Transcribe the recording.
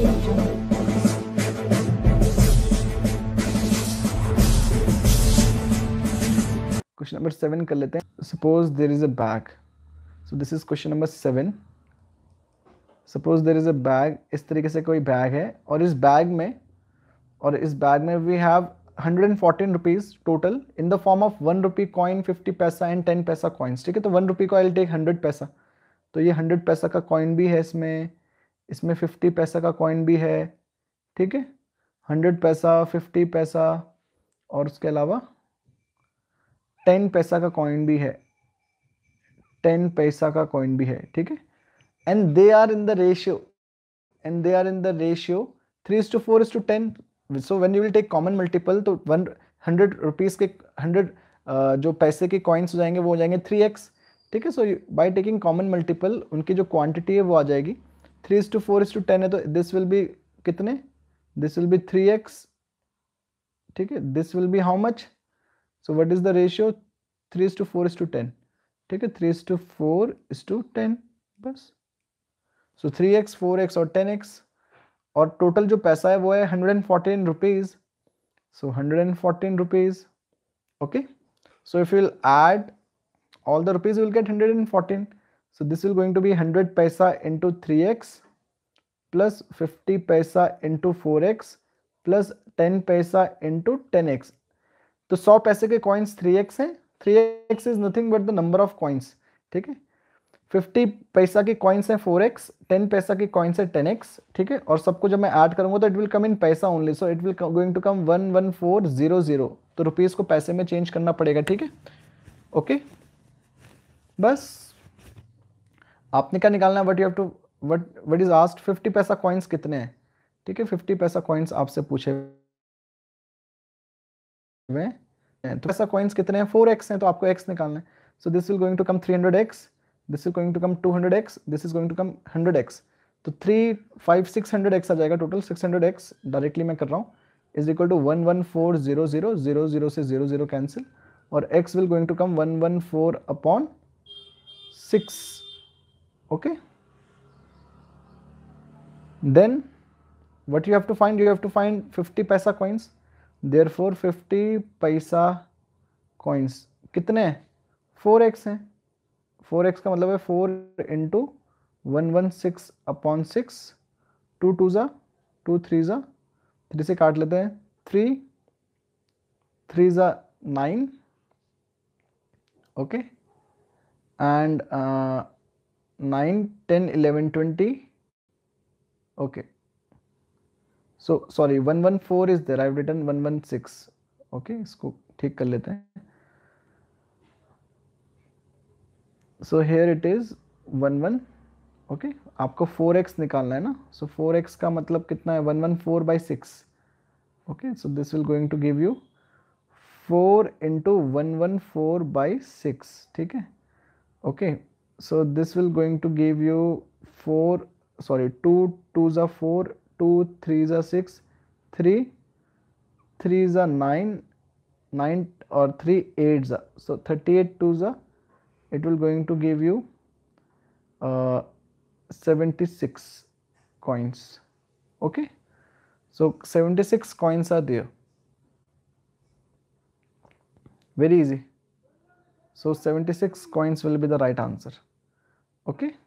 question number seven कर लेते हैं suppose there is a bag so this is question number seven suppose there is a bag इस तरीके से कोई बैग है और इस बैग में और इस बैग में we have hundred and fourteen rupees total in the form of one rupee coin fifty paisa and ten paisa coins ठीक है तो वन रुपी का आई टेक हंड्रेड पैसा तो ये हंड्रेड पैसा का कॉइन भी है इसमें इसमें फिफ्टी पैसा का कॉइन भी है ठीक है हंड्रेड पैसा फिफ्टी पैसा और उसके अलावा टेन पैसा का कॉइन भी है टेन पैसा का कॉइन भी है ठीक है and they are in the ratio and they are in the ratio three is two four is two ten so when you will take common multiple तो वन हंड्रेड रुपीज़ के hundred uh, जो पैसे के coins हो जाएंगे वो हो जाएंगे थ्री एक्स ठीक है so by taking common multiple उनकी जो क्वांटिटी है वो आ जाएगी three two four is two ten है तो दिस विल बी कितने this will be three x ठीक है this will be how much so what is the ratio three two four is two ten ठीक है three two four is two ten बस so three x four x और ten x और total जो पैसा है वो है hundred and fourteen rupees so hundred and fourteen rupees okay so so add all the rupees will get hundred and fourteen so this will going to be hundred paisa into three x plus fifty paisa into four x plus ten paisa into ten x तो सौ पैसे के coins three x हैं three x is nothing but the number of coins ठीक है fifty पैसा के coins हैं फोर एक्स टेन पैसा के कॉइन्स हैं टेन एक्स ठीक है और सबको जब मैं ऐड करूंगा तो it will come in paisa only so it will going to come one one four zero zero तो रुपीज़ को पैसे में चेंज करना पड़ेगा ठीक है ओके बस आपने क्या निकालना है what you have to what what is आस्ट फिफ्टी पैसा कॉइन्स कितने हैं ठीक है फिफ्टी पैसा कॉइन्स आपसे पूछे हुए तो पैसा कॉइन्स कितने हैं फोर एक्स हैं तो आपको एक्स निकालना है so this will going to come three hundred x this is going to come two hundred x this is going to come hundred x तो three five six hundred x आ जाएगा total six hundred x directly मैं कर रहा हूँ is equal to one one four zero zero zero zero से zero zero cancel और x will going to come one one four upon six okay then what you have to find you have to find 50 paisa coins therefore 50 paisa coins कितने हैं 4x हैं 4x का मतलब है 4 into one one six upon six two two ज़ा two three ज़ा three से काट लेते हैं थ्री थ्री ज़ा nine okay and nine ten eleven twenty okay so sorry 114 is there i've written 116 okay okay, इसको ठीक कर लेते हैं so here it is one one okay आपको फोर एक्स निकालना है ना सो फोर एक्स का मतलब कितना है one one four by six okay so this will going to give you four into one one four by six ठीक है okay so this will going to give you four sorry 2 is are 4 2 is are 6 3 is are 9 9 or 3 is are so 38 is a it will going to give you uh, 76 coins okay so 76 coins are there very easy so 76 coins will be the right answer okay